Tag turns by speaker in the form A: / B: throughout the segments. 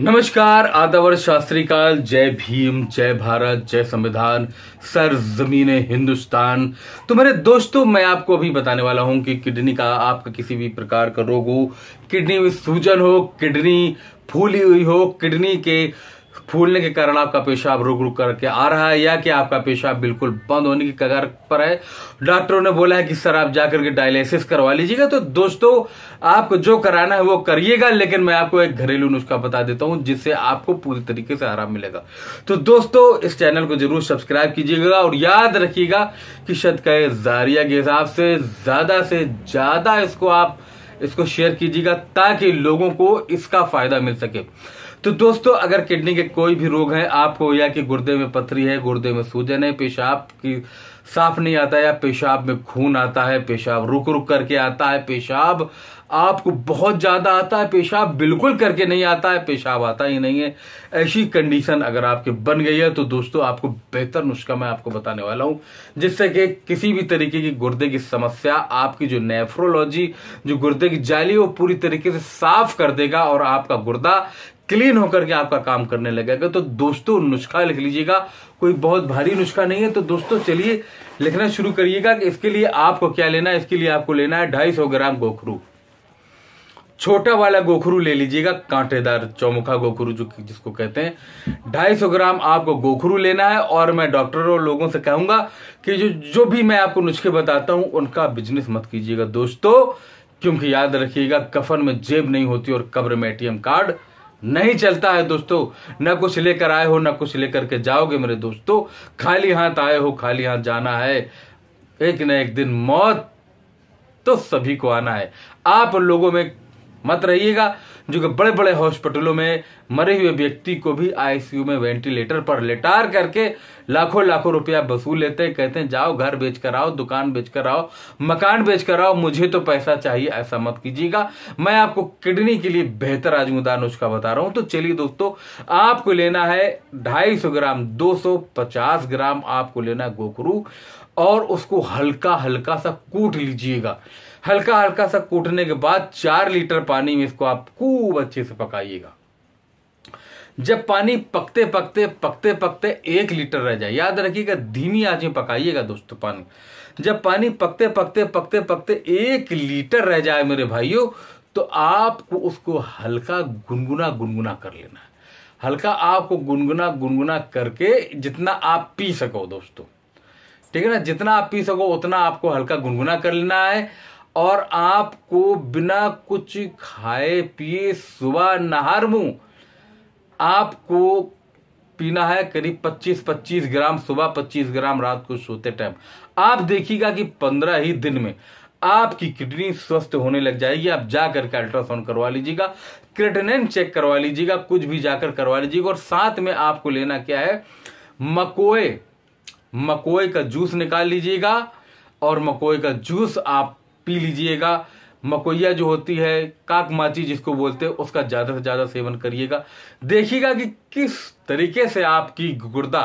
A: नमस्कार आदावर शास्त्री काल जय भीम जय भारत जय संविधान सर जमीन हिंदुस्तान तो मेरे दोस्तों मैं आपको अभी बताने वाला हूं कि किडनी का आपका किसी भी प्रकार का रोग हो किडनी में सूजन हो किडनी फूली हुई हो किडनी के फूलने के कारण आपका पेशाब रुक रुक करके आ रहा है या कि आपका पेशाब बिल्कुल बंद होने की कगार पर है डॉक्टरों ने बोला है कि सर आप जाकर के डायलिसिस करवा लीजिएगा तो दोस्तों आपको जो कराना है वो करिएगा लेकिन मैं आपको एक घरेलू नुस्खा बता देता हूं जिससे आपको पूरी तरीके से आराम मिलेगा तो दोस्तों इस चैनल को जरूर सब्सक्राइब कीजिएगा और याद रखिएगा कि शतकय जारिया के हिसाब से ज्यादा से ज्यादा इसको आप इसको शेयर कीजिएगा ताकि लोगों को इसका फायदा मिल सके तो दोस्तों अगर किडनी के कोई भी रोग है आपको या कि गुर्दे में पथरी है गुर्दे में सूजन है पेशाब की साफ नहीं आता या पेशाब में खून आता है पेशाब रुक रुक करके आता है पेशाब आपको बहुत ज़्यादा आता है पेशाब बिल्कुल करके नहीं आता है पेशाब आता ही नहीं है ऐसी कंडीशन अगर आपके बन गई है तो दोस्तों आपको बेहतर नुस्खा मैं आपको बताने वाला हूं जिससे कि किसी भी तरीके की गुर्दे की समस्या आपकी जो नेफ्रोलॉजी जो गुर्दे की जाली वो पूरी तरीके से साफ कर देगा और आपका गुर्दा क्लीन होकर के आपका काम करने लगेगा तो दोस्तों नुस्खा लिख लीजिएगा कोई बहुत भारी नुस्खा नहीं है तो दोस्तों चलिए लिखना शुरू करिएगा कि इसके लिए आपको क्या लेना है इसके लिए आपको लेना है ढाई सौ ग्राम गोखरू छोटा वाला गोखरू ले लीजिएगा कांटेदार चौमुखा गोखरू जो जिसको कहते हैं ढाई सौ ग्राम आपको गोखरू लेना है और मैं डॉक्टरों और लोगों से कहूंगा कि जो जो भी मैं आपको नुस्खे बताता हूं उनका बिजनेस मत कीजिएगा दोस्तों क्योंकि याद रखिएगा कफन में जेब नहीं होती और कब्र में एटीएम कार्ड नहीं चलता है दोस्तों न कुछ लेकर आए हो ना कुछ लेकर के जाओगे मेरे दोस्तों खाली हाथ आए हो खाली हाथ जाना है एक न एक दिन मौत तो सभी को आना है आप लोगों में मत रहिएगा जो कि बड़े बड़े हॉस्पिटलों में मरे हुए व्यक्ति को भी आईसीयू में वेंटिलेटर पर लेटार करके लाखों लाखों रुपया वसूल लेते हैं कहते हैं जाओ घर बेच कर आओ दुकान बेच कर आओ मकान बेच कर आओ मुझे तो पैसा चाहिए ऐसा मत कीजिएगा मैं आपको किडनी के लिए बेहतर आजमुदा नुस्खा बता रहा हूं तो चलिए दोस्तों आपको लेना है सौ ग्राम पचास ग्राम आपको लेना है गोकरू और उसको हल्का हल्का सा कूट लीजिएगा हल्का हल्का सा कूटने के बाद चार लीटर पानी में इसको आप खूब अच्छे से पकाइएगा जब पानी पकते पकते पकते पकते एक लीटर रह जाए याद रखिएगा धीमी आंच में पकाइएगा दोस्तों पानी जब पानी पकते पकते पकते पकते एक लीटर रह जाए मेरे भाइयों तो आपको उसको हल्का गुनगुना गुनगुना कर लेना है हल्का आपको गुनगुना गुनगुना करके जितना आप पी सको दोस्तों ठीक है ना जितना आप पी सको उतना आपको हल्का गुनगुना कर लेना है और आपको बिना कुछ खाए पिए सुबह नहार मुंह आपको पीना है करीब 25-25 ग्राम सुबह 25 ग्राम रात को सोते टाइम आप देखिएगा कि 15 ही दिन में आपकी किडनी स्वस्थ होने लग जाएगी आप जाकर के अल्ट्रासाउंड करवा लीजिएगा क्रेटनिन चेक करवा लीजिएगा कुछ भी जाकर करवा लीजिएगा और साथ में आपको लेना क्या है मकोए मकोए का जूस निकाल लीजिएगा और मकोए का जूस आप पी लीजिएगा मकोया जो होती है काकमाची जिसको बोलते हैं उसका ज़्यादा से ज़्यादा सेवन करिएगा देखिएगा कि किस तरीके से आपकी गुर्दा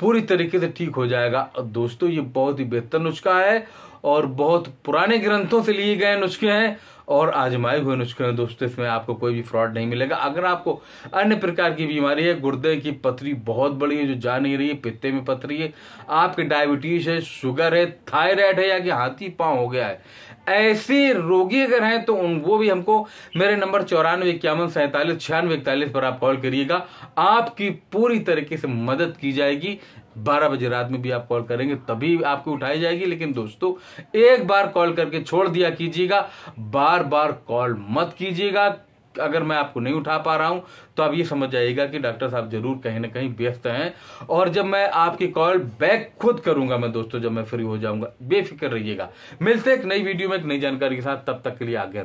A: पूरी तरीके से ठीक हो जाएगा और दोस्तों ये बहुत ही बेहतर नुस्खा है और बहुत पुराने ग्रंथों से लिए गए नुस्खे हैं और आजमाए हुए नुस्खे हैं दोस्तों इसमें आपको कोई भी फ्रॉड नहीं मिलेगा अगर आपको अन्य प्रकार की बीमारी है गुर्दे की पथरी बहुत बड़ी है जो जा नहीं रही है पित्ते में पथरी है आपके डायबिटीज है शुगर है थायराइड है या कि हाथी पाँव हो गया है ऐसे रोगी अगर हैं तो उन वो भी हमको मेरे नंबर चौरानवे इक्यावन सैंतालीस छियानवे इकतालीस पर आप कॉल करिएगा आपकी पूरी तरीके से मदद की जाएगी बारह बजे रात में भी आप कॉल करेंगे तभी आपको उठाई जाएगी लेकिन दोस्तों एक बार कॉल करके छोड़ दिया कीजिएगा बार बार कॉल मत कीजिएगा अगर मैं आपको नहीं उठा पा रहा हूं तो आप ये समझ जाइएगा कि डॉक्टर साहब जरूर कहीं ना कहीं व्यस्त हैं और जब मैं आपकी कॉल बैक खुद करूंगा मैं दोस्तों जब मैं फ्री हो जाऊंगा बेफिक्र रहिएगा मिलते एक नई वीडियो में एक नई जानकारी के साथ तब तक के लिए आगे